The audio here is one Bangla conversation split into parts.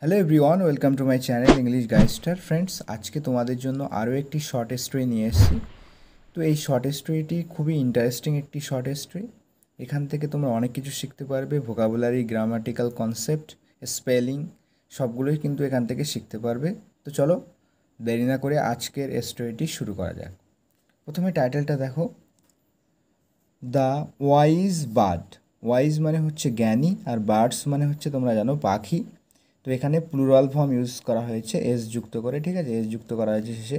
hello everyone welcome to my channel English গাইস্টার ফ্রেন্ডস আজকে তোমাদের জন্য আরও একটি শর্ট স্টোরি নিয়ে এসেছি তো এই শর্ট স্টোরিটি খুবই ইন্টারেস্টিং একটি শর্ট স্টোরি এখান থেকে তোমরা অনেক কিছু শিখতে পারবে ভোকাবুলারি গ্রামাটিক্যাল কনসেপ্ট স্পেলিং সবগুলোই কিন্তু এখান থেকে শিখতে পারবে তো চলো দেরি না করে আজকের স্টোরিটি শুরু করা যাক প্রথমে টাইটেলটা দেখো দ্য ওয়াইজ বার্ড ওয়াইজ মানে হচ্ছে জ্ঞানী আর বার্ডস মানে হচ্ছে তোমরা জানো পাখি তো এখানে প্লুরাল ফর্ম ইউজ করা হয়েছে এস যুক্ত করে ঠিক আছে এস যুক্ত করা হয়েছে শেষে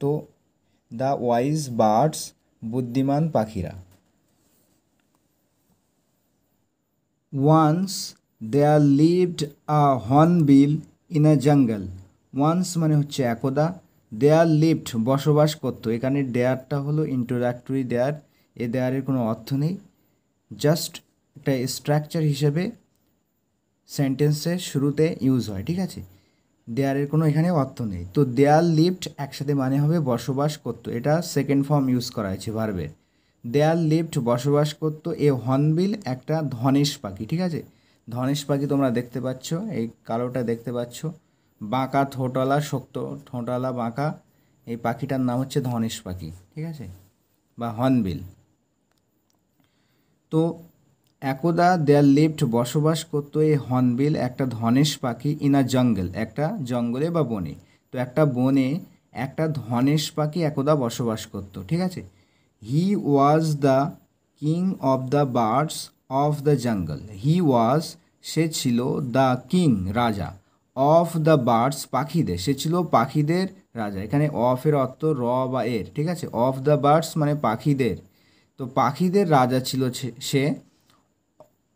তো দা ওয়াইজ বার্ডস বুদ্ধিমান পাখিরা once there lived a hornbill in a jungle once মানে হচ্ছে একদা দেয়ার লিভড বসবাস করত এখানে দেয়ারটা হলো ইন্ট্রোডাক্টরি দেয়ার এ দেয়ারের কোনো অর্থ নেই জাস্ট একটা স্ট্রাকচার হিসেবে সেন্টেন্সের শুরুতে ইউজ হয় ঠিক আছে দেয়ারের কোনো এখানে অর্থ নেই তো দেয়াল লিফ্ট একসাথে মানে হবে বসবাস করত এটা সেকেন্ড ফর্ম ইউজ করা হয়েছে ভার্বের দেয়াল লিফ্ট বসবাস করত এ হর্নবিল একটা ধনেশ পাখি ঠিক আছে ধনেশ পাখি তোমরা দেখতে পাচ্ছ এই কালোটা দেখতে পাচ্ছ বাঁকা ঠোঁটলা শক্ত ঠোঁটালা বাঁকা এই পাখিটার নাম হচ্ছে ধনেশ পাখি ঠিক আছে বা হর্নবিল তো একদা দেয়ার লিফ্ট বসবাস করত এই হর্নবিল একটা ধনেশ পাখি ইন আ জঙ্গল একটা জঙ্গলে বা বনে তো একটা বনে একটা ধনেশ পাখি একদা বসবাস করত ঠিক আছে he was the king of the birds of the jungle he was সে ছিল দ্য কিং রাজা অফ দ্য বার্ডস পাখিদের সে ছিল পাখিদের রাজা এখানে অফের অর্থ র বা এর ঠিক আছে অফ দ্য বার্ডস মানে পাখিদের তো পাখিদের রাজা ছিল সে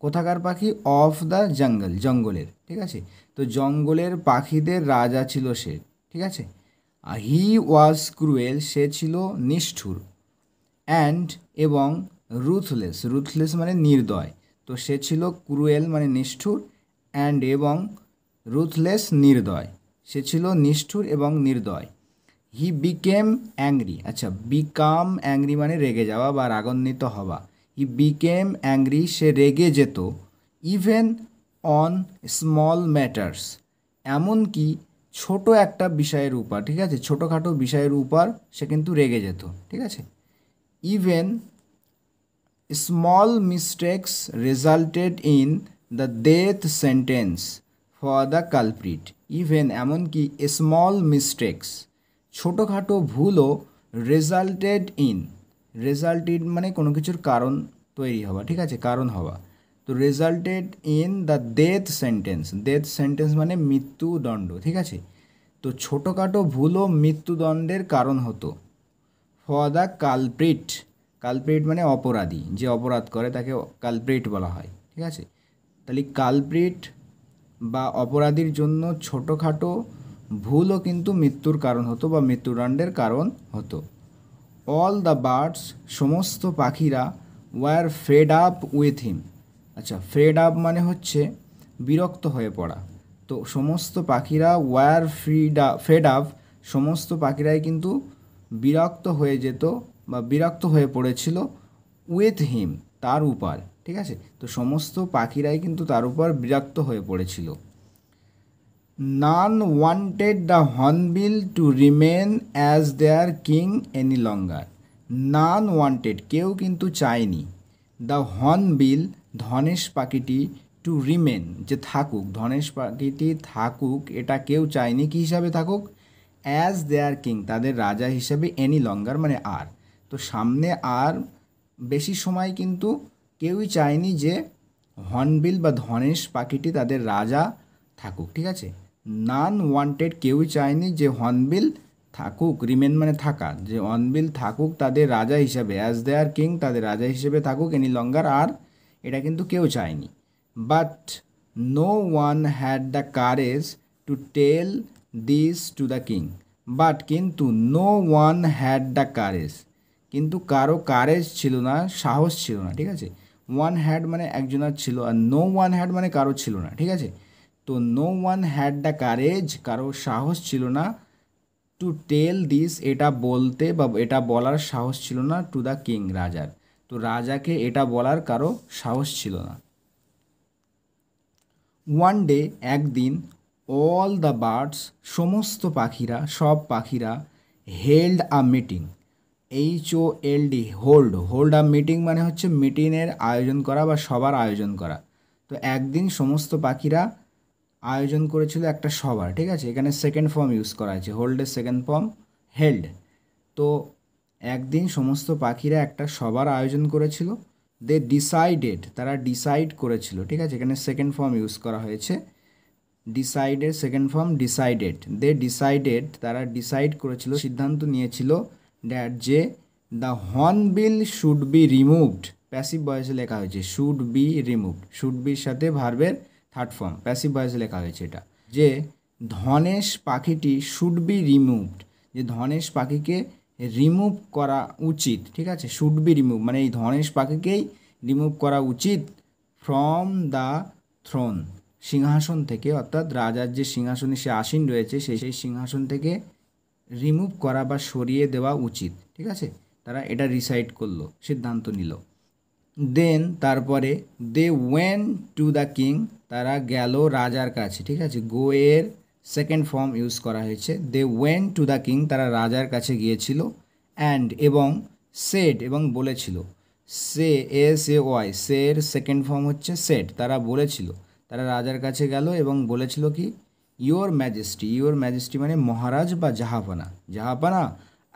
কোথাকার পাখি অফ দ্য জঙ্গল জঙ্গলের ঠিক আছে তো জঙ্গলের পাখিদের রাজা ছিল সে ঠিক আছে হি ওয়াজ ক্রুয়েল সে ছিল নিষ্ঠুর অ্যান্ড এবং রুথলেস রুথলেস মানে নির্দয় তো সে ছিল ক্রুয়েল মানে নিষ্ঠুর অ্যান্ড এবং রুথলেস নির্দয় সে ছিল নিষ্ঠুর এবং নির্দয় হি বিকেম অ্যাংরি আচ্ছা বিকাম অ্যাংরি মানে রেগে যাওয়া বা রাগান্বিত হওয়া হি বিকেম অ্যাংরি সে রেগে যেত ইভেন অন স্মল ম্যাটার্স এমনকি ছোট একটা বিষয়ের উপর ঠিক আছে ছোটোখাটো বিষয়ের উপর সে কিন্তু রেগে যেত ঠিক আছে even small mistakes resulted in the death sentence for the culprit even এমনকি স্মল মিস্টেক্স ছোটোখাটো ভুলও রেজাল্টেড ইন রেজাল্টেড মানে কোনো কিছুর কারণ তৈরি হওয়া ঠিক আছে কারণ হওয়া তো resulted in the death sentence death sentence মানে মৃত্যুদণ্ড ঠিক আছে তো ছোটোখাটো ভুলও মৃত্যুদণ্ডের কারণ হতো ফর দ্য কালপ্রিট কালপ্রিট মানে অপরাধী যে অপরাধ করে তাকে কালপ্রিট বলা হয় ঠিক আছে তাহলে কালপ্রিট বা অপরাধীর জন্য ছোটোখাটো ভুলও কিন্তু মৃত্যুর কারণ হতো বা মৃত্যুদণ্ডের কারণ হতো অল দ্য বার্ডস সমস্ত পাখিরা were fed up with him আচ্ছা ফ্রেড আপ মানে হচ্ছে বিরক্ত হয়ে পড়া তো সমস্ত পাখিরা ওয়ার ফ্রিড ফ্রেড আপ সমস্ত পাখিরাই কিন্তু বিরক্ত হয়ে যেত বা বিরক্ত হয়ে পড়েছিল উইথ হিম তার উপর ঠিক আছে তো সমস্ত পাখিরাই কিন্তু তার উপর বিরক্ত হয়ে পড়েছিল none wanted the hornbill to remain as their king any longer none wanted কেউ কিন্তু চায়নি দ্য হর্নবিল ধনেশ পাখিটি টু রিমেন যে থাকুক ধনেশ পাখিটি থাকুক এটা কেউ চায়নি কী হিসাবে থাকুক অ্যাজ দেয়ার কিং তাদের রাজা হিসাবে এনি লঙ্গার মানে আর তো সামনে আর বেশি সময় কিন্তু কেউই চায়নি যে হর্নবিল বা ধনেশ পাখিটি তাদের রাজা থাকুক ঠিক আছে নান ওয়ান্টেড কেউই চায়নি যে হর্নবিল থাকুক রিমেন মানে থাকা যে অনবিল থাকুক তাদের রাজা হিসেবে অ্যাজ দে আর কিং তাদের রাজা হিসেবে থাকুক এনি লঙ্গার আর এটা কিন্তু কেউ চায়নি but no one had the courage to tell this to the king but কিন্তু no one had the courage কিন্তু কারো কারেজ ছিল না সাহস ছিল না ঠিক আছে ওয়ান হ্যাড মানে একজনের ছিল আর নো ওয়ান হ্যাড মানে কারো ছিল না ঠিক আছে তো no one had the courage কারো সাহস ছিল না টু টেল দিস এটা বলতে বা এটা বলার সাহস ছিল না টু দ্য কিং রাজার তো রাজাকে এটা বলার কারো সাহস ছিল না ওয়ান ডে একদিন অল দ্য বার্ডস সমস্ত পাখিরা সব পাখিরা held a meeting H O L D hold hold a meeting মানে হচ্ছে মিটিংয়ের আয়োজন করা বা সবার আয়োজন করা তো একদিন সমস্ত পাখিরা আয়োজন করেছিল একটা সভার ঠিক আছে এখানে সেকেন্ড ফর্ম ইউজ করা হয়েছে হোল্ডের সেকেন্ড ফর্ম হেল্ড তো একদিন সমস্ত পাখিরা একটা সভার আয়োজন করেছিল দে ডিসাইডেড তারা ডিসাইড করেছিল ঠিক আছে এখানে সেকেন্ড ফর্ম ইউজ করা হয়েছে decided second form decided they decided তারা ডিসাইড করেছিল সিদ্ধান্ত নিয়েছিল দ্যাট যে the hornbill should be removed passive বয়সে লেখা হয়েছে শুড বি রিমুভড শুড বির সাথে ভার্বের থার্ড ফর্ম প্যাসিভ ভয়েস লেখা হয়েছে এটা যে ধনেশ পাখিটি শুড বি রিমুভড যে ধনেশ পাখিকে রিমুভ করা উচিত ঠিক আছে শুড বি রিমুভ মানে এই ধনেশ পাখিকেই রিমুভ করা উচিত ফ্রম দ্য থ্রোন সিংহাসন থেকে অর্থাৎ রাজার যে সিংহাসনে সে আসীন রয়েছে সেই সেই সিংহাসন থেকে রিমুভ করা বা সরিয়ে দেওয়া উচিত ঠিক আছে তারা এটা রিসাইড করলো সিদ্ধান্ত নিল দেন তারপরে they went to the king তারা গেল রাজার কাছে ঠিক আছে গো এর সেকেন্ড ফর্ম ইউজ করা হয়েছে they went to the king তারা রাজার কাছে গিয়েছিল অ্যান্ড এবং সেট এবং বলেছিল সে এস এ ওয়াই সের সেকেন্ড ফর্ম হচ্ছে সেট তারা বলেছিল তারা রাজার কাছে গেল এবং বলেছিল কি ইয়োর ম্যাজেস্টি ইয়োর ম্যাজেস্টি মানে মহারাজ বা জাহাপানা জাহাপানা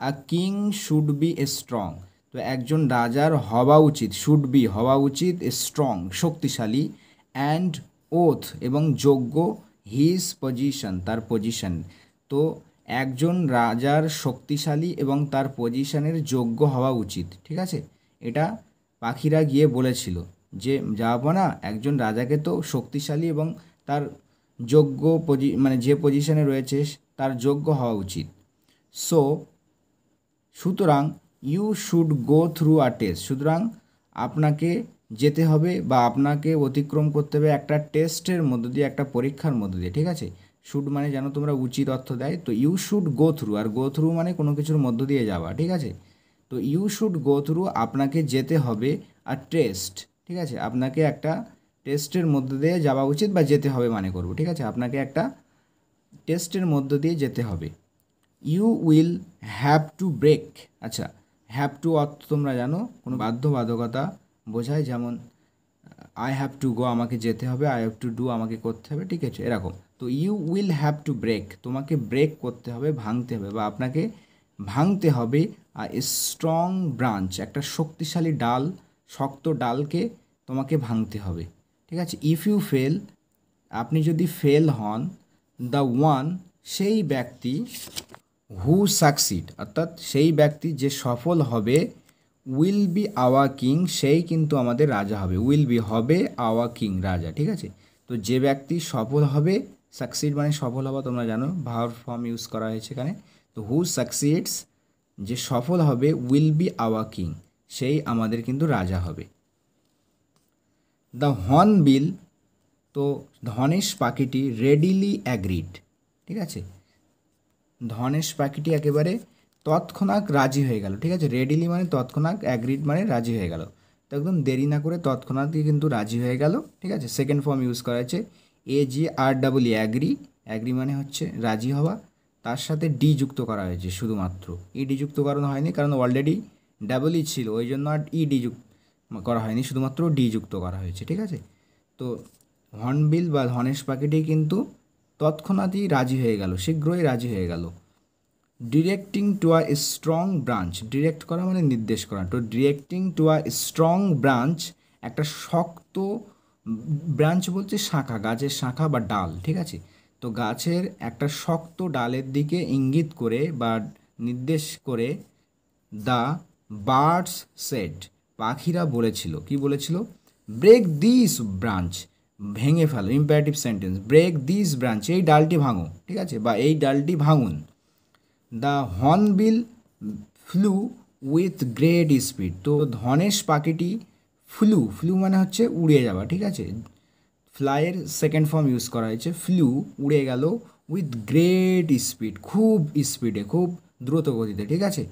a king should be a strong তো একজন রাজার হওয়া উচিত শুড বি হওয়া উচিত স্ট্রং শক্তিশালী অ্যান্ড ওথ এবং যোগ্য হিজ পজিশন তার পজিশন তো একজন রাজার শক্তিশালী এবং তার পজিশনের যোগ্য হওয়া উচিত ঠিক আছে এটা পাখিরা গিয়ে বলেছিল যে যাবো না একজন রাজাকে তো শক্তিশালী এবং তার যোগ্য পজি মানে যে পজিশনে রয়েছে তার যোগ্য হওয়া উচিত সো সুতরাং you should go through a test সুতরাং আপনাকে যেতে হবে বা আপনাকে অতিক্রম করতে হবে একটা টেস্টের মধ্য দিয়ে একটা পরীক্ষার মধ্য দিয়ে ঠিক আছে শুড মানে যেন তোমরা উচিত অর্থ দেয় তো ইউ শুড গো থ্রু আর গো থ্রু মানে কোনো কিছুর মধ্য দিয়ে যাওয়া ঠিক আছে তো ইউ শুড গো থ্রু আপনাকে যেতে হবে আর টেস্ট ঠিক আছে আপনাকে একটা টেস্টের মধ্য দিয়ে যাওয়া উচিত বা যেতে হবে মানে করব ঠিক আছে আপনাকে একটা টেস্টের মধ্য দিয়ে যেতে হবে you will have to break আচ্ছা হ্যাভ টু অর্থ তোমরা জানো কোনো বাধ্যবাধকতা বোঝায় যেমন আই হ্যাভ টু গো আমাকে যেতে হবে আই হ্যাভ টু ডু আমাকে করতে হবে ঠিক আছে এরকম তো you will have to break তোমাকে ব্রেক করতে হবে ভাঙতে হবে বা আপনাকে ভাঙতে হবে আর স্ট্রং ব্রাঞ্চ একটা শক্তিশালী ডাল শক্ত ডালকে তোমাকে ভাঙতে হবে ঠিক আছে ইফ ইউ ফেল আপনি যদি ফেল হন দ্য ওয়ান সেই ব্যক্তি হু সাকসিড অর্থাৎ সেই ব্যক্তি যে সফল হবে উইল বি আওয়া কিং সেই কিন্তু আমাদের রাজা হবে উইল বি হবে আওয়া কিং রাজা ঠিক আছে তো যে ব্যক্তি সফল হবে সাকসিড মানে সফল হওয়া তোমরা জানো ভার ফর্ম ইউজ করা হয়েছে এখানে তো হু সাকসিডস যে সফল হবে উইল বি আওয়া কিং সেই আমাদের কিন্তু রাজা হবে দ্য হর্ন বিল তো ধনেশ পাখিটি রেডিলি অ্যাগ্রিড ঠিক আছে ধনেশ পাখিটি একেবারে তৎক্ষণাৎ রাজি হয়ে গেল ঠিক আছে রেডিলি মানে তৎক্ষণাৎ অ্যাগ্রিড মানে রাজি হয়ে গেল তো একদম দেরি না করে তৎক্ষণাৎই কিন্তু রাজি হয়ে গেল ঠিক আছে সেকেন্ড ফর্ম ইউজ করা হয়েছে A G R double E agree agree মানে হচ্ছে রাজি হওয়া তার সাথে ডি যুক্ত করা হয়েছে শুধুমাত্র ই e ডি যুক্ত করানো হয়নি কারণ অলরেডি ডাবল ই ছিল ওই জন্য আর ই e ডি যুক্ত করা হয়নি শুধুমাত্র ডি যুক্ত করা হয়েছে ঠিক আছে তো হর্নবিল বা ধনেশ পাখিটি কিন্তু তৎক্ষণাৎই রাজি হয়ে গেল শীঘ্রই রাজি হয়ে গেল directing to a strong branch direct করা মানে নির্দেশ করা তো directing to a strong branch একটা শক্ত ব্রাঞ্চ বলছে শাখা গাছের শাখা বা ডাল ঠিক আছে তো গাছের একটা শক্ত ডালের দিকে ইঙ্গিত করে বা নির্দেশ করে দ্য বার্ডস সেট পাখিরা বলেছিল কি বলেছিল ব্রেক দিস ব্রাঞ্চ ভেঙে ফেলো imperative sentence break this branch এই ডালটি ভাঙো ঠিক আছে বা এই ডালটি ভাঙুন the hornbill flew with great speed তো ধনেশ পাখিটি ফ্লু ফ্লু মানে হচ্ছে উড়ে যাওয়া ঠিক আছে ফ্লাইয়ের সেকেন্ড ফর্ম ইউজ করা হয়েছে ফ্লু উড়ে গেল উইথ গ্রেট স্পিড খুব স্পিডে খুব দ্রুত গতিতে ঠিক আছে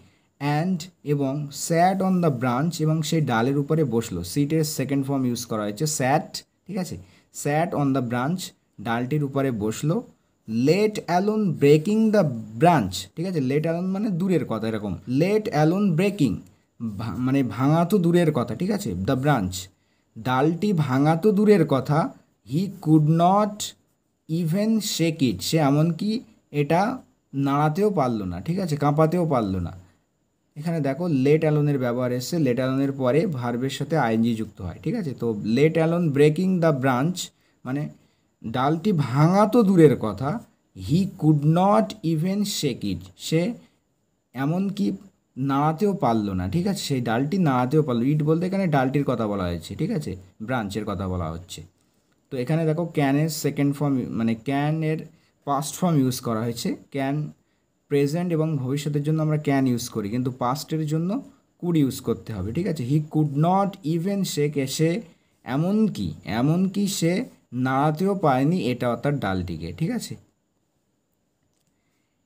অ্যান্ড এবং স্যাট অন দ্য ব্রাঞ্চ এবং সেই ডালের উপরে বসলো সিটের সেকেন্ড ফর্ম ইউজ করা হয়েছে স্যাট ঠিক আছে স্যাট অন দ্য ব্রাঞ্চ ডালটির উপরে বসলো let alone breaking the branch ঠিক আছে লেট অ্যালোন মানে দূরের কথা এরকম লেট অ্যালোন ব্রেকিং মানে ভাঙা তো দূরের কথা ঠিক আছে দ্য ব্রাঞ্চ ডালটি ভাঙা তো দূরের কথা he could not even shake it সে এমনকি এটা নাড়াতেও পারলো না ঠিক আছে কাঁপাতেও পারলো না এখানে দেখো লেট অ্যালোনের ব্যবহার এসছে লেট অ্যালোনের পরে ভার্বের সাথে আইএনজি যুক্ত হয় ঠিক আছে তো let alone breaking the branch মানে ডালটি ভাঙা তো দূরের কথা he could not even shake it সে এমনকি নাড়াতেও পারলো না ঠিক আছে সেই ডালটি নাড়াতেও পারলো ইট বলতে এখানে ডালটির কথা বলা হয়েছে ঠিক আছে ব্রাঞ্চের কথা বলা হচ্ছে তো এখানে দেখো ক্যানের সেকেন্ড ফর্ম মানে ক্যানের পাস্ট ফর্ম ইউজ করা হয়েছে ক্যান প্রেজেন্ট এবং ভবিষ্যতের জন্য আমরা ক্যান ইউজ করি কিন্তু পাস্টের জন্য কুড ইউজ করতে হবে ঠিক আছে হি কুড নট ইভেন সে সে এমনকি এমনকি সে নাড়াতেও পারেনি এটা অর্থাৎ ডালটিকে ঠিক আছে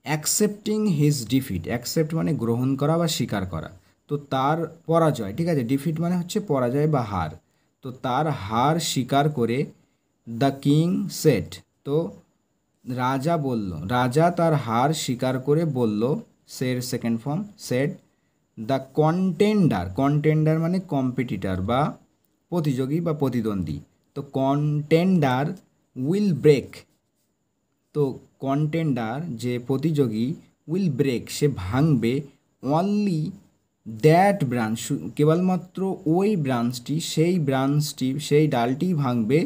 অ্যাকসেপ্টিং হিজ ডিফিট অ্যাকসেপ্ট মানে গ্রহণ করা বা স্বীকার করা তো তার পরাজয় ঠিক আছে ডিফিট মানে হচ্ছে পরাজয় বা হার তো তার হার স্বীকার করে দ্য কিং সেট তো রাজা বলল রাজা তার হার স্বীকার করে বলল সের second form said the contender contender মানে কম্পিটিটার বা প্রতিযোগী বা প্রতিদ্বন্দ্বী তো কন্টেন্ডার উইল ব্রেক তো কন্টেন্ডার যে প্রতিযোগী উইল ব্রেক সে ভাঙবে অনলি দ্যাট ব্রাঞ্চ কেবলমাত্র ওই ব্রাঞ্চটি সেই ব্রাঞ্চটি সেই ডালটি ভাঙবে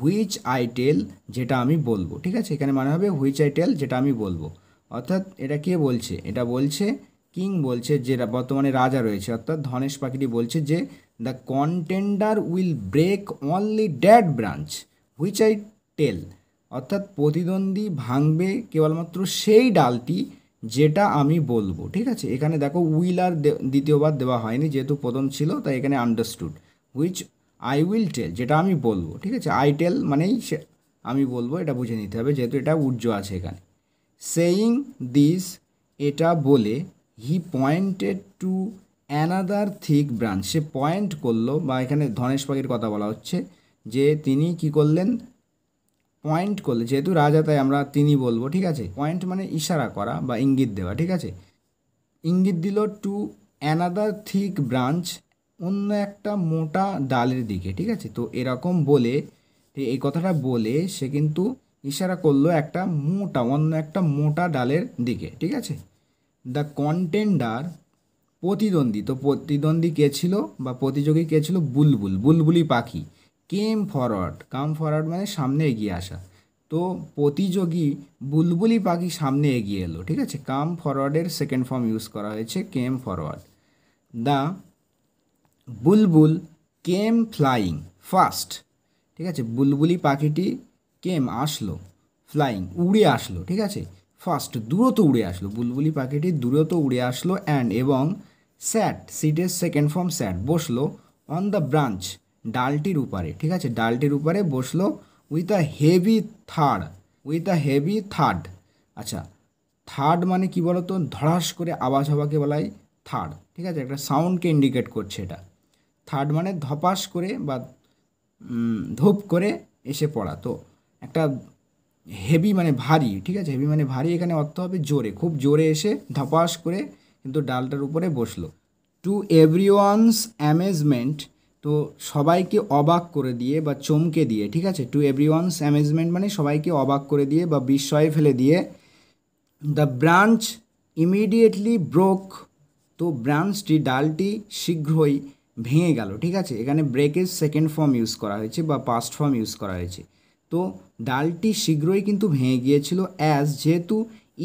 হুইচ আই টেল যেটা আমি বলবো ঠিক আছে এখানে মানে হবে হুইচ আই টেল যেটা আমি বলবো অর্থাৎ এটা কে বলছে এটা বলছে কিং বলছে যে বর্তমানে রাজা রয়েছে অর্থাৎ ধনেশ পাখিটি বলছে যে the contender will break only that branch which I tell অর্থাৎ প্রতিদ্বন্দ্বী ভাঙবে কেবলমাত্র সেই ডালটি যেটা আমি বলবো ঠিক আছে এখানে দেখো উইল আর দ্বিতীয়বার দেওয়া হয়নি যেহেতু প্রথম ছিল তাই এখানে understood which I will tell যেটা আমি বলবো ঠিক আছে আই টেল মানেই সে আমি বলবো এটা বুঝে নিতে হবে যেহেতু এটা উজ্জ আছে এখানে সেইং দিস এটা বলে he pointed to another thick branch সে পয়েন্ট করলো বা এখানে ধনেশ পাখির কথা বলা হচ্ছে যে তিনি কি করলেন পয়েন্ট করলে যেহেতু রাজা তাই আমরা তিনি বলবো ঠিক আছে পয়েন্ট মানে ইশারা করা বা ইঙ্গিত দেওয়া ঠিক আছে ইঙ্গিত দিল টু অ্যানাদার থিক ব্রাঞ্চ অন্য একটা মোটা ডালের দিকে ঠিক আছে তো এরকম বলে এই কথাটা বলে সে কিন্তু ইশারা করলো একটা মোটা অন্য একটা মোটা ডালের দিকে ঠিক আছে দ্য কন্টেন্ডার প্রতিদ্বন্দ্বী তো প্রতিদ্বন্দ্বী কে ছিল বা প্রতিযোগী কে ছিল বুলবুল বুলবুলি পাখি কেম ফরওয়ার্ড কাম ফরওয়ার্ড মানে সামনে এগিয়ে আসা তো প্রতিযোগী বুলবুলি পাখি সামনে এগিয়ে এলো ঠিক আছে কাম ফরওয়ার্ডের সেকেন্ড ফর্ম ইউজ করা হয়েছে came forward the bulbul came flying first ঠিক আছে বুলবুলি পাখিটি কেম আসলো ফ্লাইং উড়ে আসলো ঠিক আছে ফার্স্ট দূরত উড়ে আসলো বুলবুলি পাখিটি দূরত উড়ে আসলো অ্যান্ড এবং স্যাট সিটের সেকেন্ড ফর্ম স্যাট বসলো অন দ্য ব্রাঞ্চ ডালটির উপরে ঠিক আছে ডালটির উপরে বসলো with a heavy third with a heavy third আচ্ছা থার্ড মানে কি বলতো ধড়াস করে আওয়াজ হওয়াকে বলা থার্ড ঠিক আছে একটা সাউন্ডকে ইন্ডিকেট করছে এটা থার্ড মানে ধপাস করে বা ধোপ করে এসে পড়া তো একটা হেভি মানে ভারী ঠিক আছে হেভি মানে ভারী এখানে অর্থ হবে জোরে খুব জোরে এসে ধপাস করে কিন্তু ডালটার উপরে বসলো টু এভরি ওয়ানস অ্যামেজমেন্ট তো সবাইকে অবাক করে দিয়ে বা চমকে দিয়ে ঠিক আছে টু এভরি ওয়ানস অ্যামেজমেন্ট মানে সবাইকে অবাক করে দিয়ে বা বিস্ময়ে ফেলে দিয়ে দ্য ব্রাঞ্চ ইমিডিয়েটলি ব্রোক তো ব্রাঞ্চটি ডালটি শীঘ্রই ভেঙে গেল ঠিক আছে এখানে ব্রেকের সেকেন্ড ফর্ম ইউজ করা হয়েছে বা পাস্ট ফর্ম ইউজ করা হয়েছে তো ডালটি শীঘ্রই কিন্তু ভেঙে গিয়েছিল অ্যাজ যেহেতু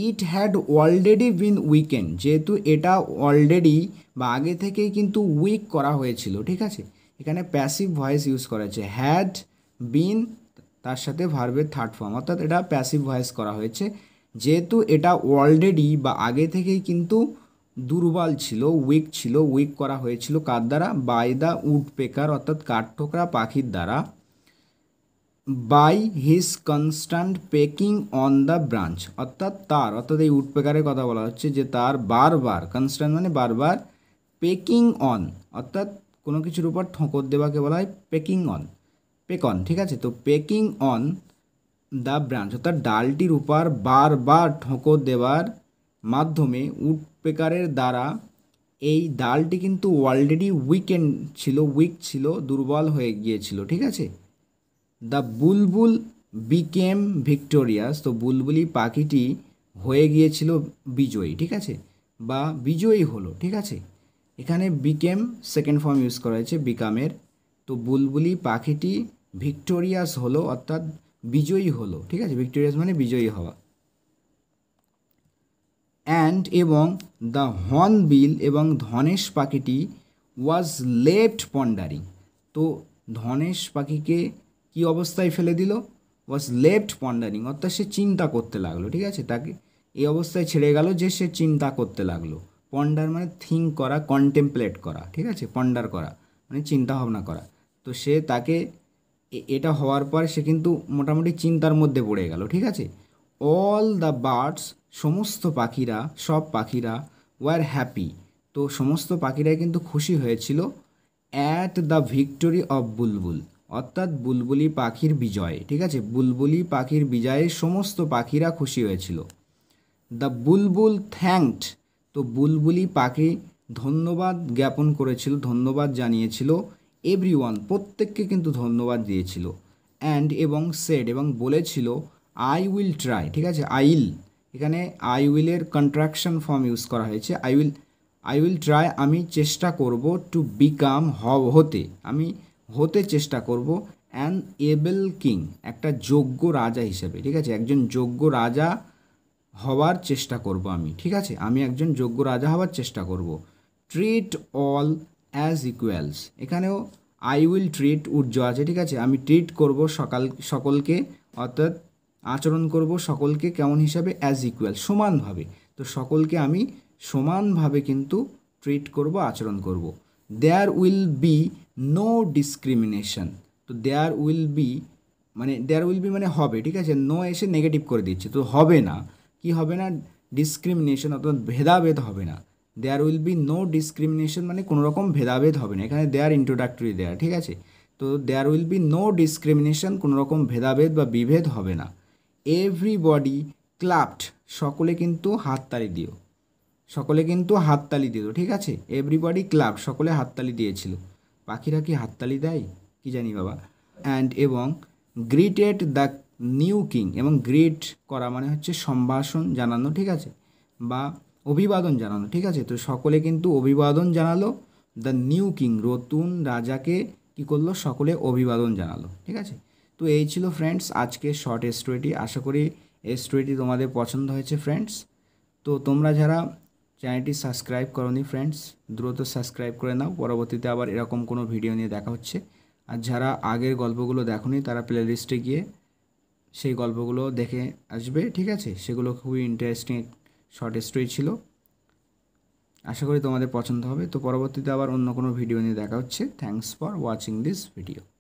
it had already been weakened যেহেতু এটা অলরেডি বা আগে থেকেই কিন্তু উইক করা হয়েছিল ঠিক আছে এখানে প্যাসিভ ভয়েস ইউজ করা হয়েছে হ্যাড বিন তার সাথে ভার্বের থার্ড ফর্ম অর্থাৎ এটা প্যাসিভ ভয়েস করা হয়েছে যেহেতু এটা অলরেডি বা আগে থেকেই কিন্তু দুর্বল ছিল উইক ছিল উইক করা হয়েছিল কার দ্বারা বাই দ্য উড পেকার অর্থাৎ কাঠঠোকরা পাখির দ্বারা by his constant pecking on the branch অর্থাৎ তার অর্থাৎ এই উড পেকারের কথা বলা হচ্ছে যে তার বারবার কনস্ট্যান্ট মানে বারবার পেকিং অন অর্থাৎ কোনো কিছুর উপর ঠোঁকর দেওয়াকে বলা হয় পেকিং অন পেকন ঠিক আছে তো পেকিং অন দ্য ব্রাঞ্চ অর্থাৎ ডালটির উপর বারবার ঠোঁকর দেওয়ার মাধ্যমে উডপেকারের দ্বারা এই ডালটি কিন্তু অলরেডি উইকেন্ড ছিল উইক ছিল দুর্বল হয়ে গিয়েছিল ঠিক আছে দ্য বুলবুল বিকেম ভিক্টোরিয়াস তো বুলবুলি পাখিটি হয়ে গিয়েছিল বিজয়ী ঠিক আছে বা বিজয়ী হলো ঠিক আছে এখানে বিকেম সেকেন্ড ফর্ম ইউজ করা হয়েছে বিকামের তো বুলবুলি পাখিটি ভিক্টোরিয়াস হলো অর্থাৎ বিজয়ী হলো ঠিক আছে ভিক্টোরিয়াস মানে বিজয়ী হওয়া অ্যান্ড এবং দ্য হর্নবিল এবং ধনেশ পাখিটি ওয়াজ লেফট পন্ডারিং তো ধনেশ পাখিকে কি অবস্থায় ফেলে দিল ওয়াজ লেফট পন্ডারিং অর্থাৎ সে চিন্তা করতে লাগলো ঠিক আছে তাকে এই অবস্থায় ছেড়ে গেল যে সে চিন্তা করতে লাগলো পন্ডার মানে থিঙ্ক করা কন্টেমপ্লেট করা ঠিক আছে পন্ডার করা মানে চিন্তা ভাবনা করা তো সে তাকে এটা হওয়ার পর সে কিন্তু মোটামুটি চিন্তার মধ্যে পড়ে গেল ঠিক আছে অল দ্য বার্ডস সমস্ত পাখিরা সব পাখিরা ওয়ার হ্যাপি তো সমস্ত পাখিরাই কিন্তু খুশি হয়েছিল at the victory of bulbul অর্থাৎ বুলবুলি পাখির বিজয় ঠিক আছে বুলবুলি পাখির বিজয়ে সমস্ত পাখিরা খুশি হয়েছিল দ্য বুলবুল থ্যাঙ্কড তো বুলবুলি পাখি ধন্যবাদ জ্ঞাপন করেছিল ধন্যবাদ জানিয়েছিল এভরিওয়ান প্রত্যেককে কিন্তু ধন্যবাদ দিয়েছিল অ্যান্ড এবং সেড এবং বলেছিল আই উইল ট্রাই ঠিক আছে আইল এখানে আই উইলের কন্ট্রাকশন ফর্ম ইউজ করা হয়েছে I will I will try আমি চেষ্টা করব টু বিকাম হতে আমি হতে চেষ্টা করব অ্যান এবেল কিং একটা যোগ্য রাজা হিসেবে ঠিক আছে একজন যোগ্য রাজা হওয়ার চেষ্টা করব আমি ঠিক আছে আমি একজন যোগ্য রাজা হওয়ার চেষ্টা করব ট্রিট অল অ্যাজ ইকুয়ালস এখানেও আই উইল ট্রিট উজ্জ্ব আছে ঠিক আছে আমি ট্রিট করব সকাল সকলকে অর্থাৎ আচরণ করব সকলকে কেমন হিসাবে অ্যাজ ইকুয়াল সমানভাবে তো সকলকে আমি সমানভাবে কিন্তু ট্রিট করব আচরণ করব there will be no discrimination তো দেয়ার উইল বি মানে দেয়ার উইল বি মানে হবে ঠিক আছে নো এসে নেগেটিভ করে দিচ্ছে তো হবে না কি হবে না ডিসক্রিমিনেশন অর্থাৎ ভেদাভেদ হবে না there will be no discrimination মানে কোনো রকম ভেদাভেদ হবে না এখানে দেয়ার ইন্ট্রোডাক্টরি দেয়ার ঠিক আছে তো there will be no discrimination কোনো রকম ভেদাভেদ বা বিভেদ হবে না এভরিবডি ক্লাপড সকলে কিন্তু হাততালি দিও সকলে কিন্তু হাততালি দিত ঠিক আছে এভরিবডি ক্লাব সকলে হাততালি দিয়েছিল পাখিরা কি হাততালি দেয় কি জানি বাবা অ্যান্ড এবং গ্রিটেড দ্য নিউ কিং এবং গ্রিট করা মানে হচ্ছে সম্ভাষণ জানানো ঠিক আছে বা অভিবাদন জানানো ঠিক আছে তো সকলে কিন্তু অভিবাদন জানালো দ্য নিউ কিং রতুন রাজাকে কী করলো সকলে অভিবাদন জানালো ঠিক আছে তো এই ছিল ফ্রেন্ডস আজকে শর্ট স্টোরিটি আশা করি এই স্টোরিটি তোমাদের পছন্দ হয়েছে ফ্রেন্ডস তো তোমরা যারা চ্যানেলটি সাবস্ক্রাইব নি ফ্রেন্ডস দ্রুত সাবস্ক্রাইব করে নাও পরবর্তীতে আবার এরকম কোনো ভিডিও নিয়ে দেখা হচ্ছে আর যারা আগের গল্পগুলো দেখনি তারা প্লেলিস্টে গিয়ে সেই গল্পগুলো দেখে আসবে ঠিক আছে সেগুলো খুবই ইন্টারেস্টিং শর্ট স্টোরি ছিল আশা করি তোমাদের পছন্দ হবে তো পরবর্তীতে আবার অন্য কোনো ভিডিও নিয়ে দেখা হচ্ছে thanks for watching this video